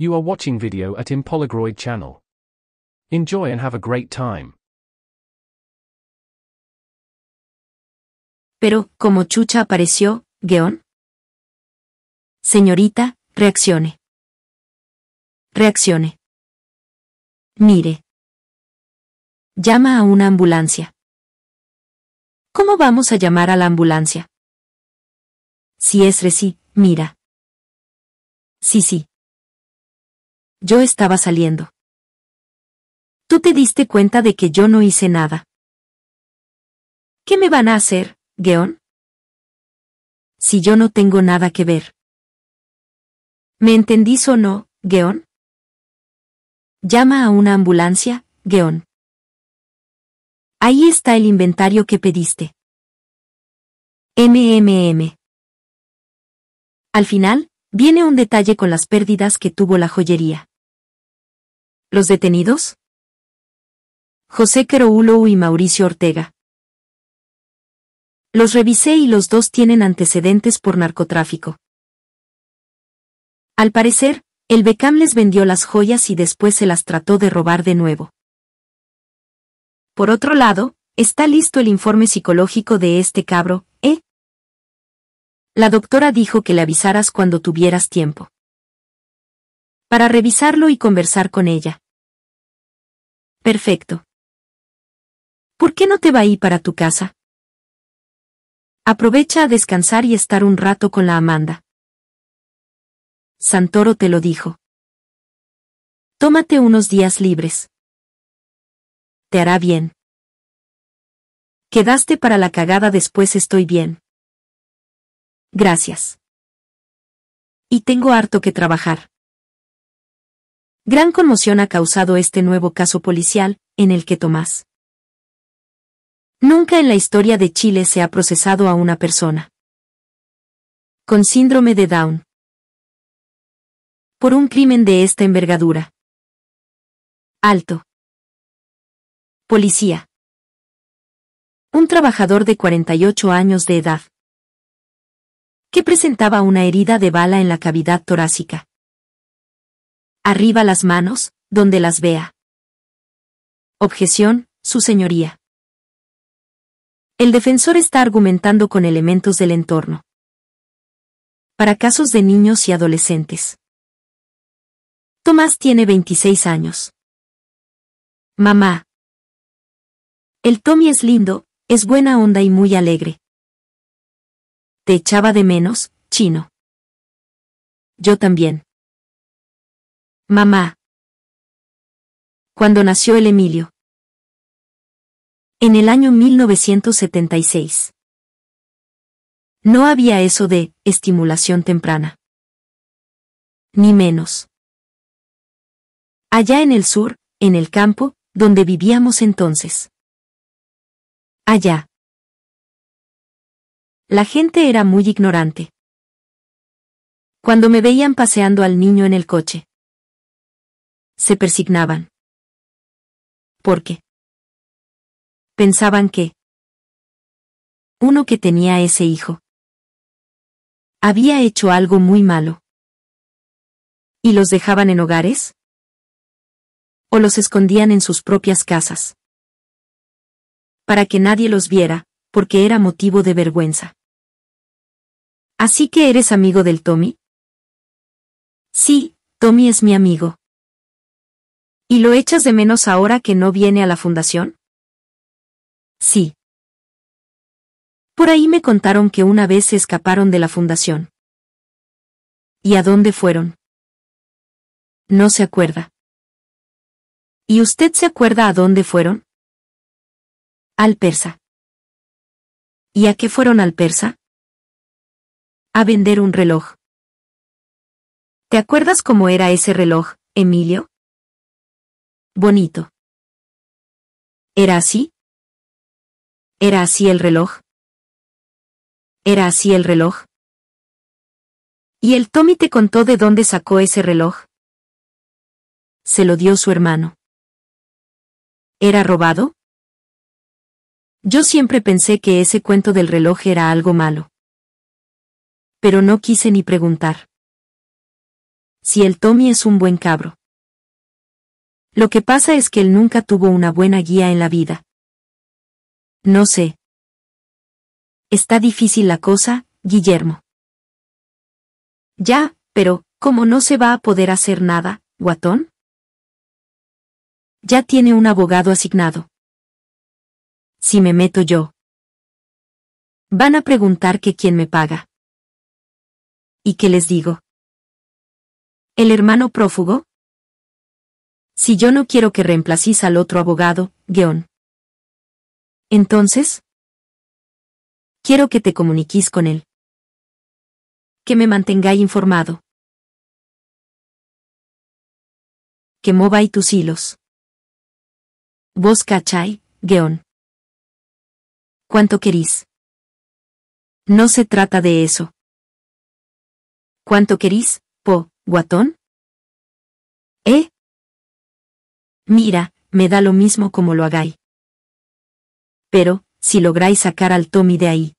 You are watching video at Impolygroid channel. Enjoy and have a great time. Pero, ¿cómo Chucha apareció, Geon? Señorita, reaccione. Reaccione. Mire. Llama a una ambulancia. ¿Cómo vamos a llamar a la ambulancia? Si es reci, mira. Sí, sí. Yo estaba saliendo. Tú te diste cuenta de que yo no hice nada. ¿Qué me van a hacer, Geon? Si yo no tengo nada que ver. ¿Me entendís o no, Geon? Llama a una ambulancia, Geon. Ahí está el inventario que pediste. MMM. Al final, viene un detalle con las pérdidas que tuvo la joyería. ¿Los detenidos? José Queroulou y Mauricio Ortega. Los revisé y los dos tienen antecedentes por narcotráfico. Al parecer, el Becam les vendió las joyas y después se las trató de robar de nuevo. Por otro lado, está listo el informe psicológico de este cabro, ¿eh? La doctora dijo que le avisaras cuando tuvieras tiempo. Para revisarlo y conversar con ella. Perfecto. ¿Por qué no te va ahí para tu casa? Aprovecha a descansar y estar un rato con la Amanda. Santoro te lo dijo. Tómate unos días libres. Te hará bien. Quedaste para la cagada después estoy bien. Gracias. Y tengo harto que trabajar. Gran conmoción ha causado este nuevo caso policial, en el que Tomás. Nunca en la historia de Chile se ha procesado a una persona con síndrome de Down por un crimen de esta envergadura. Alto. Policía. Un trabajador de 48 años de edad que presentaba una herida de bala en la cavidad torácica. Arriba las manos, donde las vea. Objeción, su señoría. El defensor está argumentando con elementos del entorno. Para casos de niños y adolescentes. Tomás tiene 26 años. Mamá. El Tommy es lindo, es buena onda y muy alegre. Te echaba de menos, chino. Yo también. Mamá. Cuando nació el Emilio. En el año 1976. No había eso de estimulación temprana. Ni menos. Allá en el sur, en el campo, donde vivíamos entonces. Allá. La gente era muy ignorante. Cuando me veían paseando al niño en el coche se persignaban. qué? pensaban que uno que tenía ese hijo había hecho algo muy malo. ¿Y los dejaban en hogares? ¿O los escondían en sus propias casas? Para que nadie los viera, porque era motivo de vergüenza. ¿Así que eres amigo del Tommy? Sí, Tommy es mi amigo. ¿Y lo echas de menos ahora que no viene a la fundación? Sí. Por ahí me contaron que una vez se escaparon de la fundación. ¿Y a dónde fueron? No se acuerda. ¿Y usted se acuerda a dónde fueron? Al persa. ¿Y a qué fueron al persa? A vender un reloj. ¿Te acuerdas cómo era ese reloj, Emilio? Bonito. ¿Era así? ¿Era así el reloj? ¿Era así el reloj? ¿Y el Tommy te contó de dónde sacó ese reloj? Se lo dio su hermano. ¿Era robado? Yo siempre pensé que ese cuento del reloj era algo malo. Pero no quise ni preguntar. Si el Tommy es un buen cabro. Lo que pasa es que él nunca tuvo una buena guía en la vida. No sé. Está difícil la cosa, Guillermo. Ya, pero, ¿cómo no se va a poder hacer nada, guatón? Ya tiene un abogado asignado. Si me meto yo. Van a preguntar que quién me paga. ¿Y qué les digo? ¿El hermano prófugo? Si yo no quiero que reemplacís al otro abogado, guión. Entonces, quiero que te comuniquís con él. Que me mantengáis informado. Que mováis tus hilos. Vos cachai, guión. ¿Cuánto querís? No se trata de eso. ¿Cuánto querís, po, guatón? ¿Eh? mira, me da lo mismo como lo hagáis. Pero, si lográis sacar al Tommy de ahí.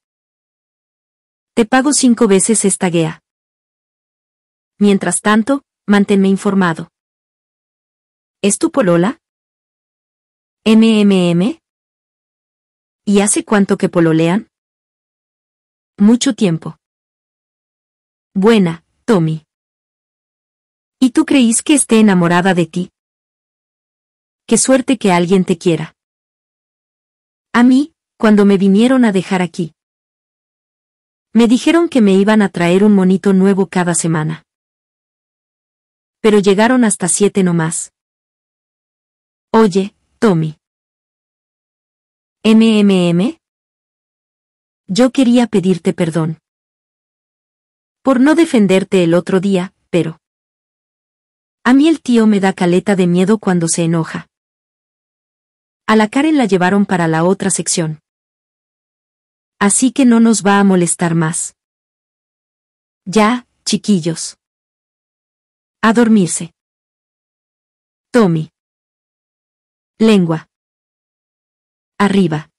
Te pago cinco veces esta guía. Mientras tanto, manténme informado. ¿Es tu polola? MMM. ¿Y hace cuánto que pololean? Mucho tiempo. Buena, Tommy. ¿Y tú creís que esté enamorada de ti? qué suerte que alguien te quiera. A mí, cuando me vinieron a dejar aquí. Me dijeron que me iban a traer un monito nuevo cada semana. Pero llegaron hasta siete nomás. Oye, Tommy. ¿MMM? Yo quería pedirte perdón. Por no defenderte el otro día, pero... A mí el tío me da caleta de miedo cuando se enoja. A la Karen la llevaron para la otra sección. Así que no nos va a molestar más. Ya, chiquillos. A dormirse. Tommy. Lengua. Arriba.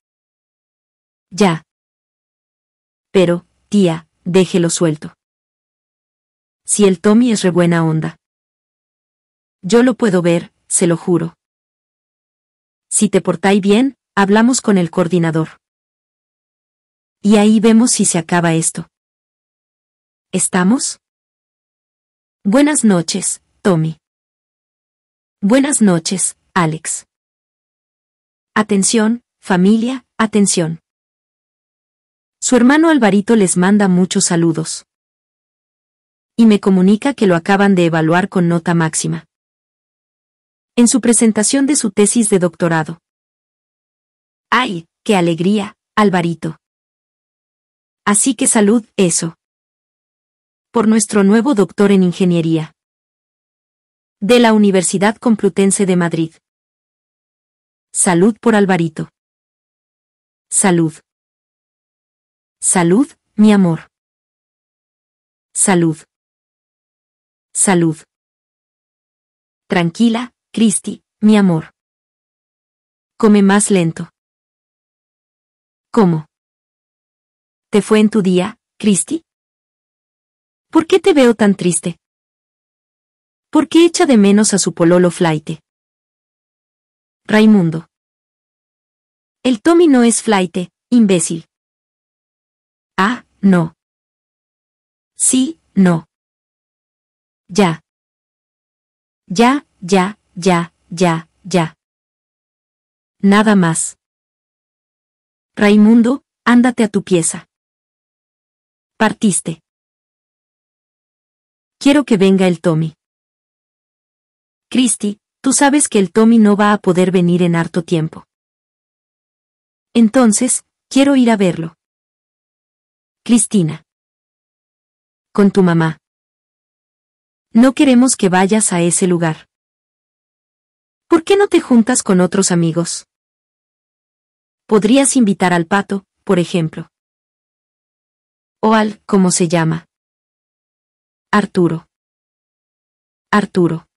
Ya. Pero, tía, déjelo suelto. Si el Tommy es rebuena onda. Yo lo puedo ver, se lo juro si te portáis bien, hablamos con el coordinador. Y ahí vemos si se acaba esto. ¿Estamos? Buenas noches, Tommy. Buenas noches, Alex. Atención, familia, atención. Su hermano Alvarito les manda muchos saludos. Y me comunica que lo acaban de evaluar con nota máxima en su presentación de su tesis de doctorado. ¡Ay, qué alegría, Alvarito! Así que salud, eso. Por nuestro nuevo doctor en ingeniería. De la Universidad Complutense de Madrid. Salud por Alvarito. Salud. Salud, mi amor. Salud. Salud. Tranquila, Cristi, mi amor. Come más lento. ¿Cómo? ¿Te fue en tu día, Cristi? ¿Por qué te veo tan triste? ¿Por qué echa de menos a su pololo flaite? Raimundo. El Tommy no es flaite, imbécil. Ah, no. Sí, no. Ya. Ya, ya, ya, ya, ya. Nada más. Raimundo, ándate a tu pieza. Partiste. Quiero que venga el Tommy. Cristi, tú sabes que el Tommy no va a poder venir en harto tiempo. Entonces, quiero ir a verlo. Cristina. Con tu mamá. No queremos que vayas a ese lugar. ¿Por qué no te juntas con otros amigos? Podrías invitar al pato, por ejemplo. O al, ¿cómo se llama? Arturo. Arturo.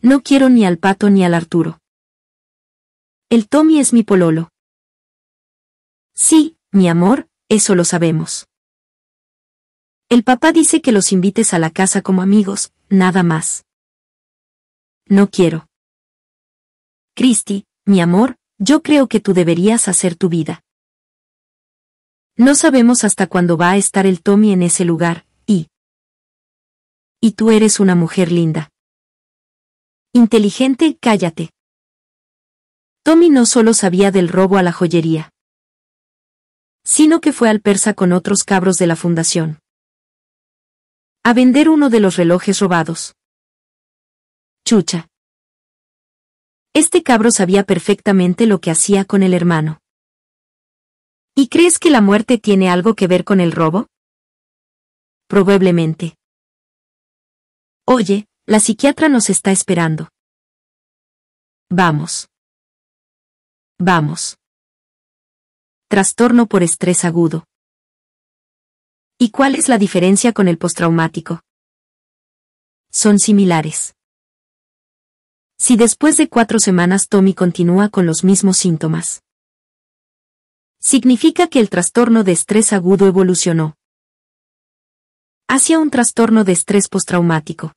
No quiero ni al pato ni al Arturo. El Tommy es mi pololo. Sí, mi amor, eso lo sabemos. El papá dice que los invites a la casa como amigos, nada más no quiero. Christy, mi amor, yo creo que tú deberías hacer tu vida. No sabemos hasta cuándo va a estar el Tommy en ese lugar, y... Y tú eres una mujer linda. Inteligente, cállate. Tommy no solo sabía del robo a la joyería, sino que fue al persa con otros cabros de la fundación. A vender uno de los relojes robados. Chucha. Este cabro sabía perfectamente lo que hacía con el hermano. ¿Y crees que la muerte tiene algo que ver con el robo? Probablemente. Oye, la psiquiatra nos está esperando. Vamos. Vamos. Trastorno por estrés agudo. ¿Y cuál es la diferencia con el postraumático? Son similares. Si después de cuatro semanas Tommy continúa con los mismos síntomas, significa que el trastorno de estrés agudo evolucionó hacia un trastorno de estrés postraumático.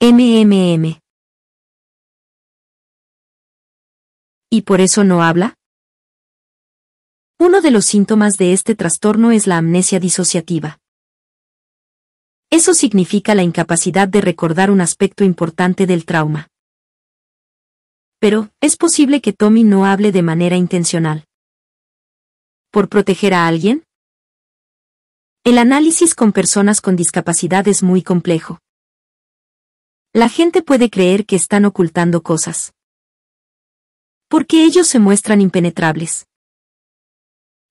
MMM. ¿Y por eso no habla? Uno de los síntomas de este trastorno es la amnesia disociativa. Eso significa la incapacidad de recordar un aspecto importante del trauma. Pero, es posible que Tommy no hable de manera intencional. ¿Por proteger a alguien? El análisis con personas con discapacidad es muy complejo. La gente puede creer que están ocultando cosas. Porque ellos se muestran impenetrables.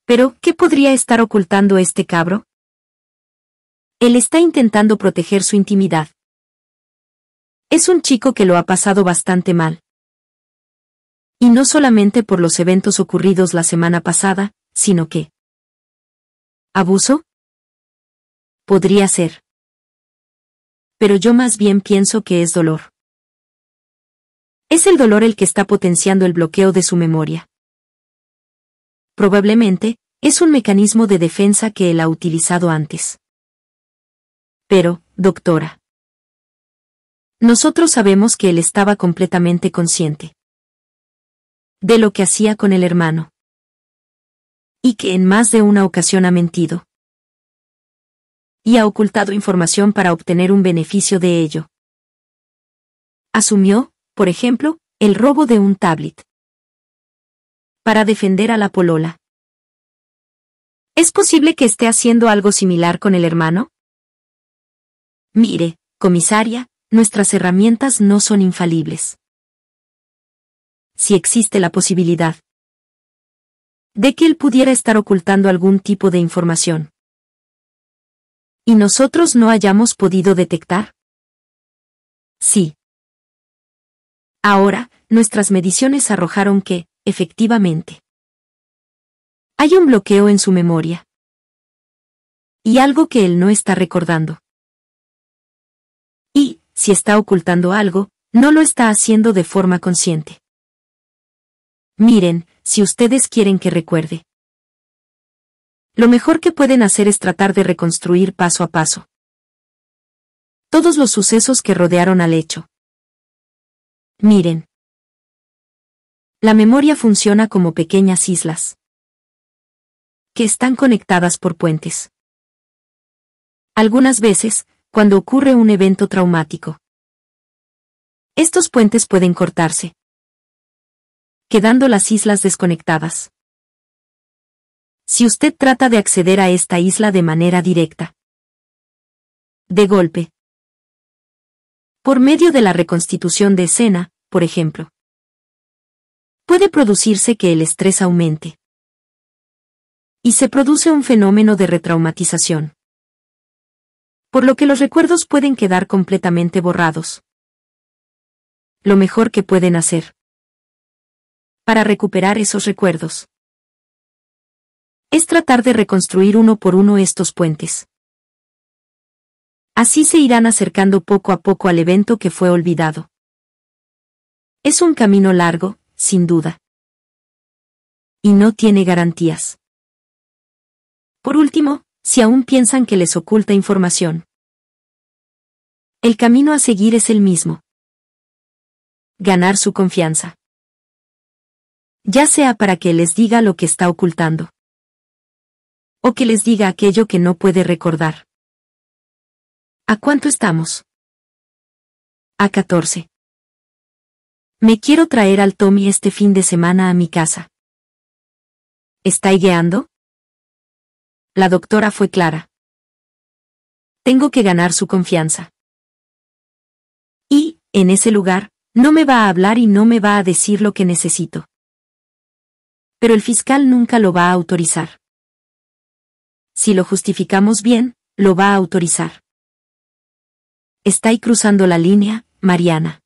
Pero, ¿qué podría estar ocultando este cabro? Él está intentando proteger su intimidad. Es un chico que lo ha pasado bastante mal. Y no solamente por los eventos ocurridos la semana pasada, sino que... ¿Abuso? Podría ser. Pero yo más bien pienso que es dolor. Es el dolor el que está potenciando el bloqueo de su memoria. Probablemente, es un mecanismo de defensa que él ha utilizado antes. Pero, doctora. Nosotros sabemos que él estaba completamente consciente de lo que hacía con el hermano. Y que en más de una ocasión ha mentido. Y ha ocultado información para obtener un beneficio de ello. Asumió, por ejemplo, el robo de un tablet. Para defender a la polola. ¿Es posible que esté haciendo algo similar con el hermano? Mire, comisaria, nuestras herramientas no son infalibles. Si existe la posibilidad de que él pudiera estar ocultando algún tipo de información. ¿Y nosotros no hayamos podido detectar? Sí. Ahora, nuestras mediciones arrojaron que, efectivamente, hay un bloqueo en su memoria. Y algo que él no está recordando si está ocultando algo, no lo está haciendo de forma consciente. Miren, si ustedes quieren que recuerde. Lo mejor que pueden hacer es tratar de reconstruir paso a paso todos los sucesos que rodearon al hecho. Miren. La memoria funciona como pequeñas islas que están conectadas por puentes. Algunas veces, cuando ocurre un evento traumático. Estos puentes pueden cortarse, quedando las islas desconectadas. Si usted trata de acceder a esta isla de manera directa, de golpe, por medio de la reconstitución de escena, por ejemplo, puede producirse que el estrés aumente. Y se produce un fenómeno de retraumatización por lo que los recuerdos pueden quedar completamente borrados. Lo mejor que pueden hacer. Para recuperar esos recuerdos. Es tratar de reconstruir uno por uno estos puentes. Así se irán acercando poco a poco al evento que fue olvidado. Es un camino largo, sin duda. Y no tiene garantías. Por último, si aún piensan que les oculta información. El camino a seguir es el mismo. Ganar su confianza. Ya sea para que les diga lo que está ocultando. O que les diga aquello que no puede recordar. ¿A cuánto estamos? A 14. Me quiero traer al Tommy este fin de semana a mi casa. ¿Está guiando? La doctora fue clara. Tengo que ganar su confianza. Y, en ese lugar, no me va a hablar y no me va a decir lo que necesito. Pero el fiscal nunca lo va a autorizar. Si lo justificamos bien, lo va a autorizar. Estáis cruzando la línea, Mariana.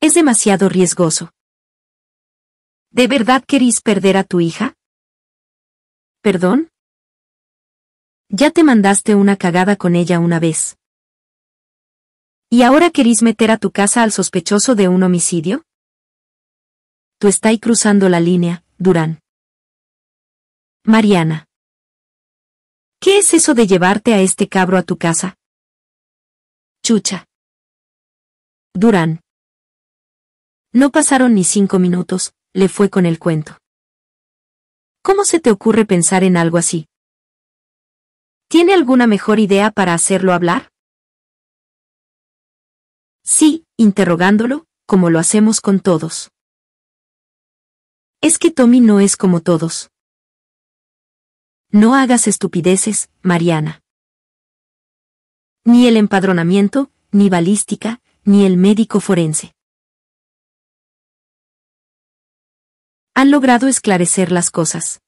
Es demasiado riesgoso. ¿De verdad queréis perder a tu hija? ¿Perdón? Ya te mandaste una cagada con ella una vez. ¿Y ahora querís meter a tu casa al sospechoso de un homicidio? Tú estáis cruzando la línea, Durán. Mariana. ¿Qué es eso de llevarte a este cabro a tu casa? Chucha. Durán. No pasaron ni cinco minutos, le fue con el cuento. ¿Cómo se te ocurre pensar en algo así? ¿Tiene alguna mejor idea para hacerlo hablar? Sí, interrogándolo, como lo hacemos con todos. Es que Tommy no es como todos. No hagas estupideces, Mariana. Ni el empadronamiento, ni balística, ni el médico forense. han logrado esclarecer las cosas.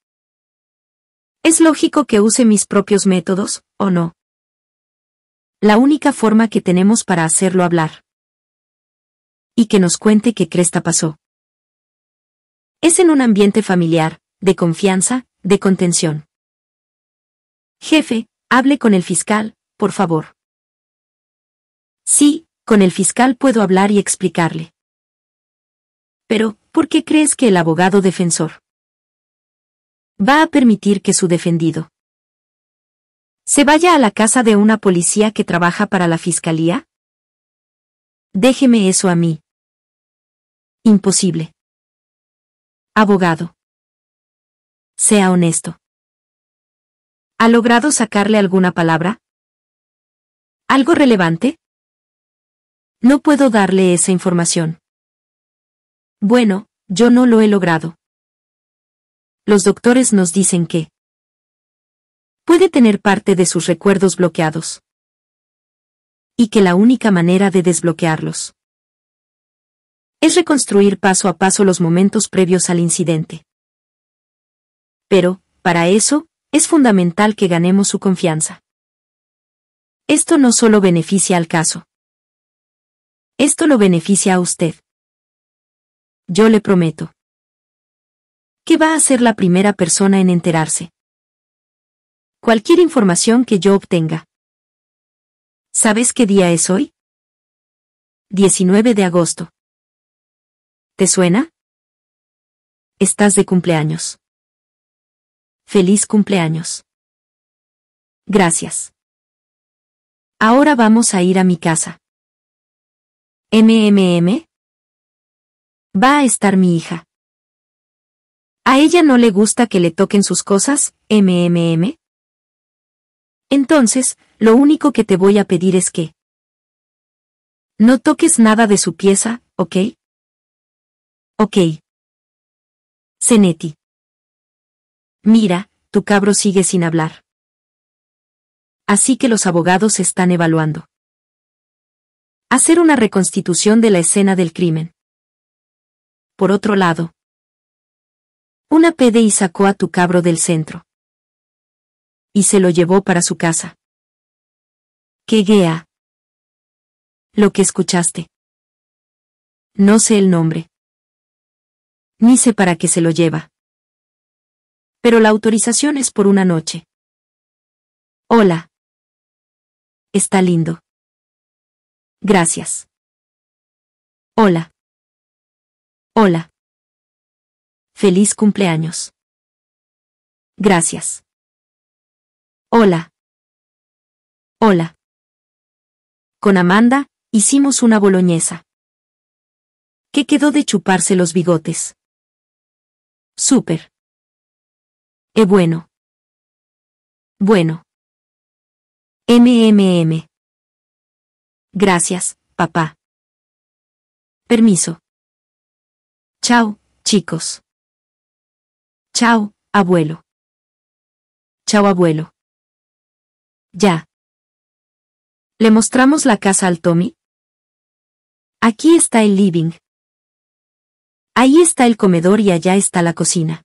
¿Es lógico que use mis propios métodos, o no? La única forma que tenemos para hacerlo hablar. Y que nos cuente qué cresta pasó. Es en un ambiente familiar, de confianza, de contención. Jefe, hable con el fiscal, por favor. Sí, con el fiscal puedo hablar y explicarle. Pero, ¿por qué crees que el abogado defensor va a permitir que su defendido se vaya a la casa de una policía que trabaja para la fiscalía? Déjeme eso a mí. Imposible. Abogado. Sea honesto. ¿Ha logrado sacarle alguna palabra? ¿Algo relevante? No puedo darle esa información. Bueno, yo no lo he logrado. Los doctores nos dicen que puede tener parte de sus recuerdos bloqueados. Y que la única manera de desbloquearlos es reconstruir paso a paso los momentos previos al incidente. Pero, para eso, es fundamental que ganemos su confianza. Esto no solo beneficia al caso. Esto lo beneficia a usted yo le prometo. ¿Qué va a ser la primera persona en enterarse? Cualquier información que yo obtenga. ¿Sabes qué día es hoy? 19 de agosto. ¿Te suena? Estás de cumpleaños. Feliz cumpleaños. Gracias. Ahora vamos a ir a mi casa. MMM. Va a estar mi hija. ¿A ella no le gusta que le toquen sus cosas, MMM? Entonces, lo único que te voy a pedir es que... No toques nada de su pieza, ¿ok? Ok. Zenetti. Mira, tu cabro sigue sin hablar. Así que los abogados están evaluando. Hacer una reconstitución de la escena del crimen por otro lado. Una pede y sacó a tu cabro del centro. Y se lo llevó para su casa. ¿Qué guía? Lo que escuchaste. No sé el nombre. Ni sé para qué se lo lleva. Pero la autorización es por una noche. Hola. Está lindo. Gracias. Hola. Hola. Feliz cumpleaños. Gracias. Hola. Hola. Con Amanda, hicimos una boloñesa. ¿Qué quedó de chuparse los bigotes? Súper. Eh bueno. Bueno. MMM. Gracias, papá. Permiso. Chao, chicos. Chao, abuelo. Chao, abuelo. Ya. ¿Le mostramos la casa al Tommy? Aquí está el living. Ahí está el comedor y allá está la cocina.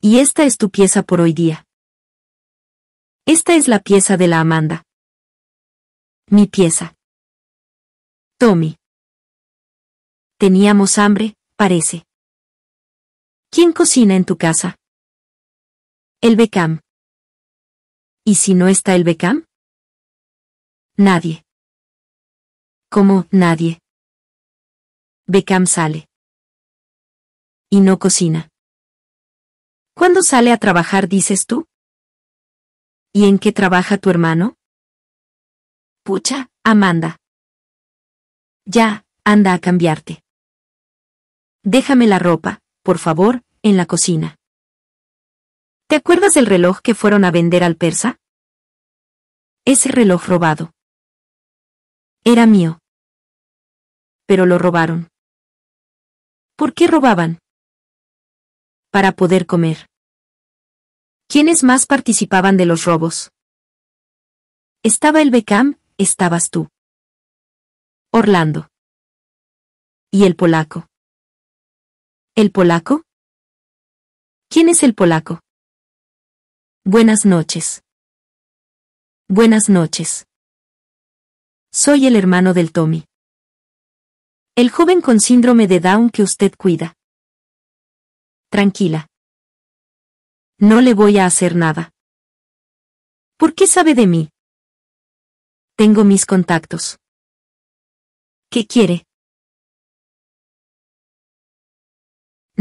Y esta es tu pieza por hoy día. Esta es la pieza de la Amanda. Mi pieza. Tommy. Teníamos hambre, parece. ¿Quién cocina en tu casa? El becam. ¿Y si no está el becam? Nadie. ¿Cómo, nadie? Becam sale. Y no cocina. ¿Cuándo sale a trabajar, dices tú? ¿Y en qué trabaja tu hermano? Pucha, Amanda. Ya, anda a cambiarte. Déjame la ropa, por favor, en la cocina. ¿Te acuerdas del reloj que fueron a vender al persa? Ese reloj robado. Era mío. Pero lo robaron. ¿Por qué robaban? Para poder comer. ¿Quiénes más participaban de los robos? Estaba el Becam, estabas tú. Orlando. Y el polaco. ¿El polaco? ¿Quién es el polaco? Buenas noches. Buenas noches. Soy el hermano del Tommy. El joven con síndrome de Down que usted cuida. Tranquila. No le voy a hacer nada. ¿Por qué sabe de mí? Tengo mis contactos. ¿Qué quiere?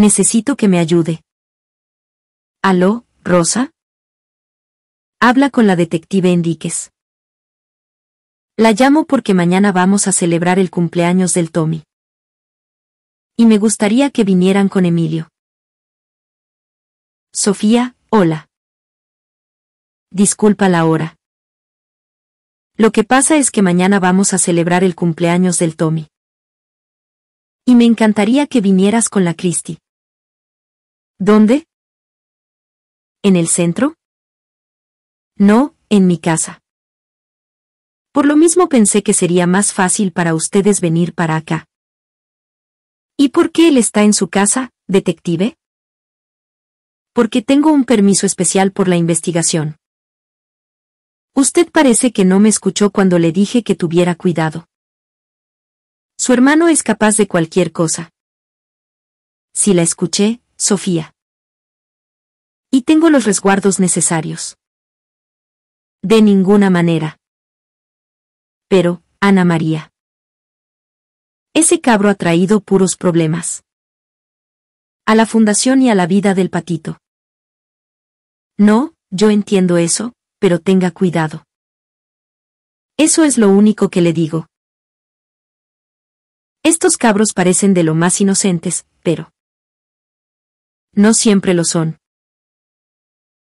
Necesito que me ayude. ¿Aló, Rosa? Habla con la detective Enríquez. La llamo porque mañana vamos a celebrar el cumpleaños del Tommy. Y me gustaría que vinieran con Emilio. Sofía, hola. Disculpa la hora. Lo que pasa es que mañana vamos a celebrar el cumpleaños del Tommy. Y me encantaría que vinieras con la Christie. ¿Dónde? ¿En el centro? No, en mi casa. Por lo mismo pensé que sería más fácil para ustedes venir para acá. ¿Y por qué él está en su casa, detective? Porque tengo un permiso especial por la investigación. Usted parece que no me escuchó cuando le dije que tuviera cuidado. Su hermano es capaz de cualquier cosa. Si la escuché, Sofía. Y tengo los resguardos necesarios. De ninguna manera. Pero, Ana María. Ese cabro ha traído puros problemas. A la fundación y a la vida del patito. No, yo entiendo eso, pero tenga cuidado. Eso es lo único que le digo. Estos cabros parecen de lo más inocentes, pero no siempre lo son.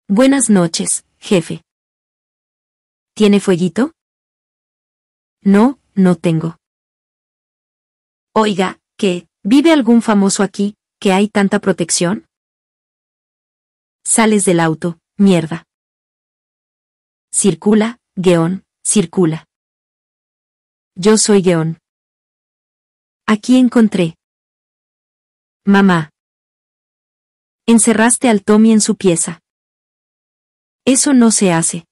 Buenas noches, jefe. ¿Tiene fueguito? No, no tengo. Oiga, ¿qué? ¿Vive algún famoso aquí, que hay tanta protección? Sales del auto, mierda. Circula, Gueón, circula. Yo soy Gueón. Aquí encontré. Mamá. Encerraste al Tommy en su pieza. Eso no se hace.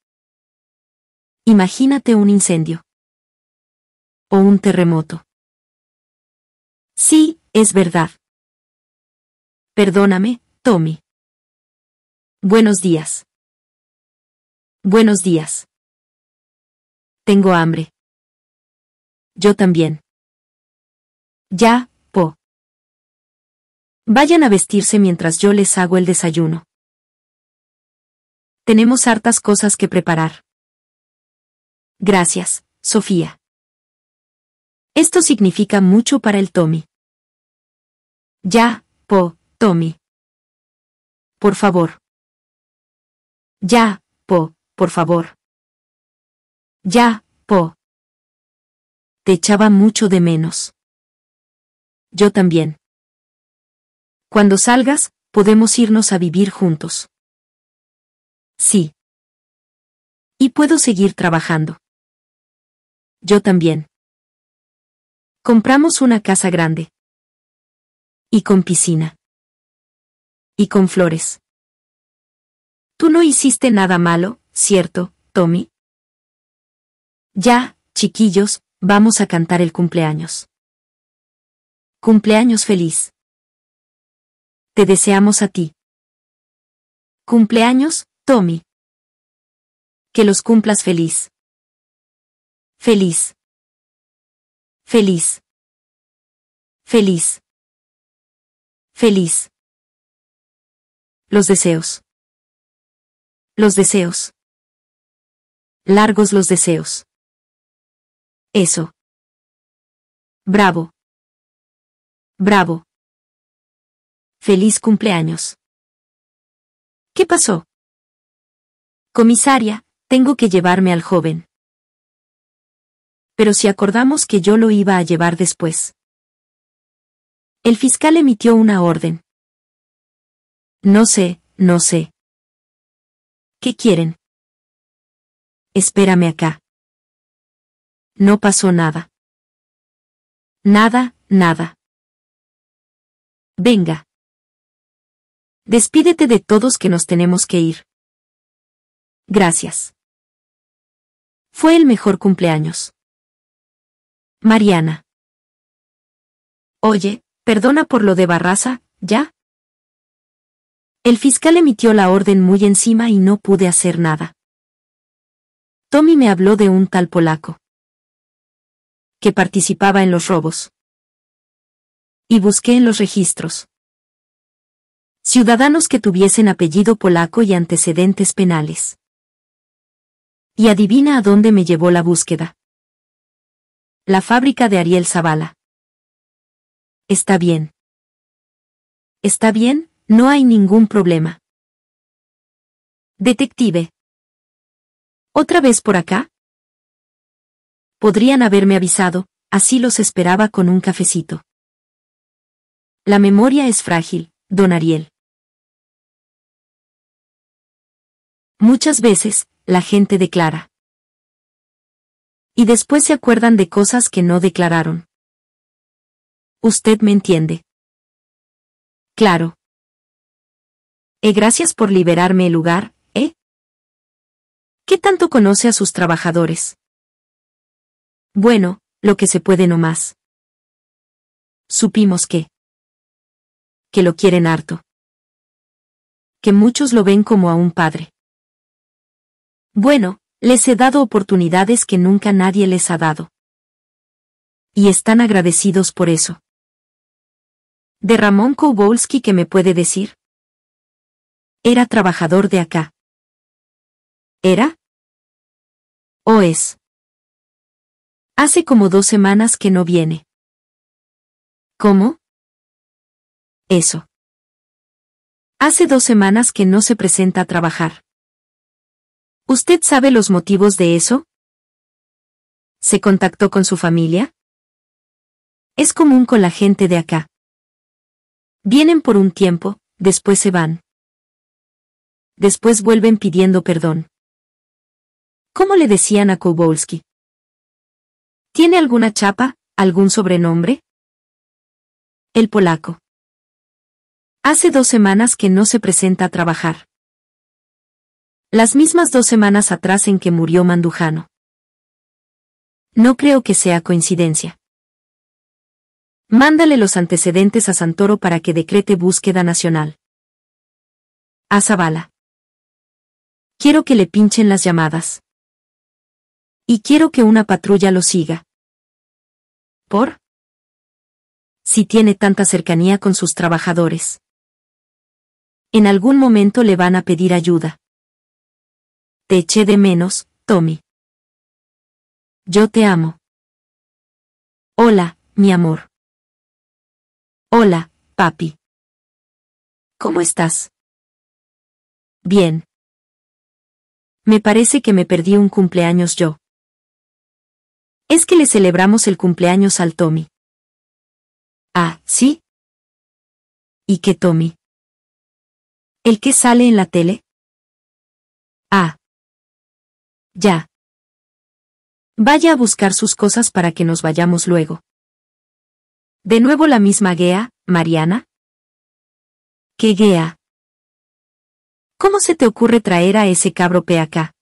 Imagínate un incendio. O un terremoto. Sí, es verdad. Perdóname, Tommy. Buenos días. Buenos días. Tengo hambre. Yo también. Ya, Vayan a vestirse mientras yo les hago el desayuno. Tenemos hartas cosas que preparar. Gracias, Sofía. Esto significa mucho para el Tommy. Ya, po, Tommy. Por favor. Ya, po, por favor. Ya, po. Te echaba mucho de menos. Yo también. Cuando salgas, podemos irnos a vivir juntos. Sí. Y puedo seguir trabajando. Yo también. Compramos una casa grande. Y con piscina. Y con flores. Tú no hiciste nada malo, ¿cierto, Tommy? Ya, chiquillos, vamos a cantar el cumpleaños. Cumpleaños feliz te deseamos a ti. Cumpleaños, Tommy. Que los cumplas feliz. Feliz. Feliz. Feliz. Feliz. Los deseos. Los deseos. Largos los deseos. Eso. Bravo. Bravo. Feliz cumpleaños. ¿Qué pasó? Comisaria, tengo que llevarme al joven. Pero si acordamos que yo lo iba a llevar después. El fiscal emitió una orden. No sé, no sé. ¿Qué quieren? Espérame acá. No pasó nada. Nada, nada. Venga. Despídete de todos que nos tenemos que ir. Gracias. Fue el mejor cumpleaños. Mariana. Oye, perdona por lo de Barraza, ¿ya? El fiscal emitió la orden muy encima y no pude hacer nada. Tommy me habló de un tal polaco. Que participaba en los robos. Y busqué en los registros. Ciudadanos que tuviesen apellido polaco y antecedentes penales. Y adivina a dónde me llevó la búsqueda. La fábrica de Ariel Zavala. Está bien. Está bien, no hay ningún problema. Detective. ¿Otra vez por acá? Podrían haberme avisado, así los esperaba con un cafecito. La memoria es frágil, don Ariel. Muchas veces, la gente declara. Y después se acuerdan de cosas que no declararon. Usted me entiende. Claro. Eh, gracias por liberarme el lugar, ¿eh? ¿Qué tanto conoce a sus trabajadores? Bueno, lo que se puede no más. Supimos que. que lo quieren harto. Que muchos lo ven como a un padre. Bueno, les he dado oportunidades que nunca nadie les ha dado. Y están agradecidos por eso. De Ramón Kowalski que me puede decir? Era trabajador de acá. ¿Era? ¿O es? Hace como dos semanas que no viene. ¿Cómo? Eso. Hace dos semanas que no se presenta a trabajar. ¿Usted sabe los motivos de eso? ¿Se contactó con su familia? Es común con la gente de acá. Vienen por un tiempo, después se van. Después vuelven pidiendo perdón. ¿Cómo le decían a Kowalski? ¿Tiene alguna chapa, algún sobrenombre? El polaco. Hace dos semanas que no se presenta a trabajar las mismas dos semanas atrás en que murió Mandujano. No creo que sea coincidencia. Mándale los antecedentes a Santoro para que decrete búsqueda nacional. A Zavala. Quiero que le pinchen las llamadas. Y quiero que una patrulla lo siga. ¿Por? Si tiene tanta cercanía con sus trabajadores. En algún momento le van a pedir ayuda. Te eché de menos, Tommy. Yo te amo. Hola, mi amor. Hola, papi. ¿Cómo estás? Bien. Me parece que me perdí un cumpleaños yo. Es que le celebramos el cumpleaños al Tommy. Ah, ¿sí? ¿Y qué Tommy? ¿El que sale en la tele? Ah. Ya. Vaya a buscar sus cosas para que nos vayamos luego. De nuevo la misma Gea, Mariana. ¿Qué Gea? ¿Cómo se te ocurre traer a ese pe acá?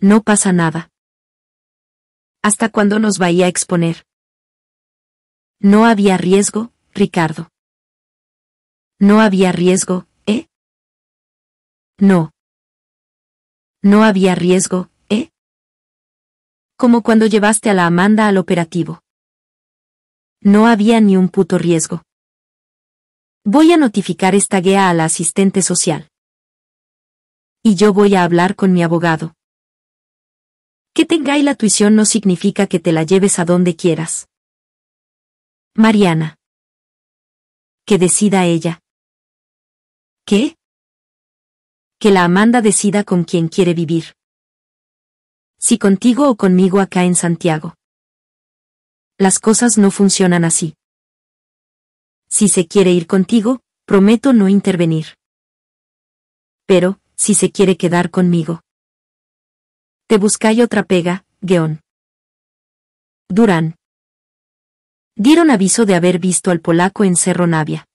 No pasa nada. ¿Hasta cuándo nos vaya a exponer? No había riesgo, Ricardo. No había riesgo, ¿eh? No. No había riesgo, ¿eh? Como cuando llevaste a la Amanda al operativo. No había ni un puto riesgo. Voy a notificar esta guía a la asistente social. Y yo voy a hablar con mi abogado. Que tengáis la tuición no significa que te la lleves a donde quieras. Mariana. Que decida ella. ¿Qué? que la Amanda decida con quién quiere vivir. Si contigo o conmigo acá en Santiago. Las cosas no funcionan así. Si se quiere ir contigo, prometo no intervenir. Pero, si se quiere quedar conmigo. Te buscáis otra pega, gueón. Durán. Dieron aviso de haber visto al polaco en Cerro Navia.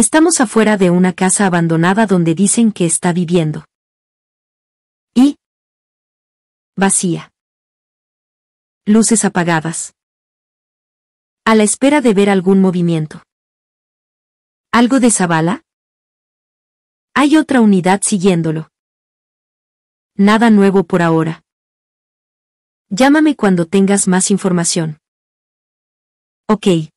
Estamos afuera de una casa abandonada donde dicen que está viviendo. Y... vacía. Luces apagadas. A la espera de ver algún movimiento. ¿Algo de Zavala? Hay otra unidad siguiéndolo. Nada nuevo por ahora. Llámame cuando tengas más información. Ok.